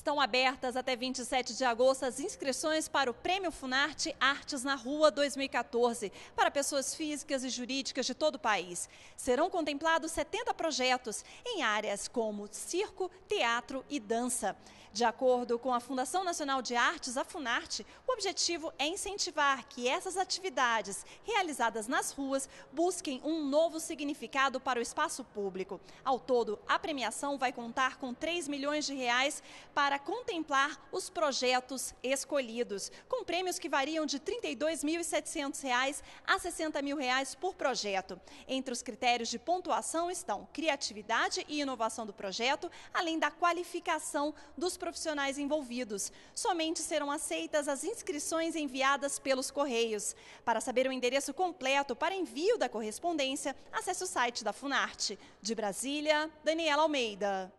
Estão abertas até 27 de agosto as inscrições para o Prêmio Funarte Artes na Rua 2014 para pessoas físicas e jurídicas de todo o país. Serão contemplados 70 projetos em áreas como circo, teatro e dança. De acordo com a Fundação Nacional de Artes, a Funarte, o objetivo é incentivar que essas atividades realizadas nas ruas busquem um novo significado para o espaço público. Ao todo, a premiação vai contar com 3 milhões de reais para para contemplar os projetos escolhidos, com prêmios que variam de R$ 32.700 a R$ 60 mil reais por projeto. Entre os critérios de pontuação estão criatividade e inovação do projeto, além da qualificação dos profissionais envolvidos. Somente serão aceitas as inscrições enviadas pelos Correios. Para saber o endereço completo para envio da correspondência, acesse o site da Funarte. De Brasília, Daniela Almeida.